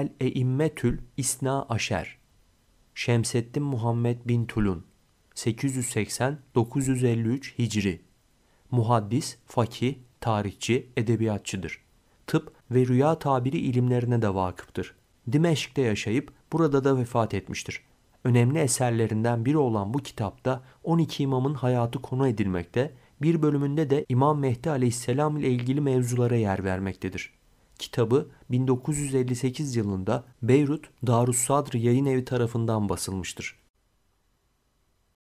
El Eimmetül İsna Aşer Şemseddin Muhammed bin Tulun 880-953 Hicri Muhaddis, fakih, tarihçi, edebiyatçıdır. Tıp ve rüya tabiri ilimlerine de vakıftır. Dimeşk'te yaşayıp burada da vefat etmiştir. Önemli eserlerinden biri olan bu kitapta 12 imamın hayatı konu edilmekte, bir bölümünde de İmam Mehdi aleyhisselam ile ilgili mevzulara yer vermektedir kitabı 1958 yılında Beyrut Darussadr Yayın Evi tarafından basılmıştır.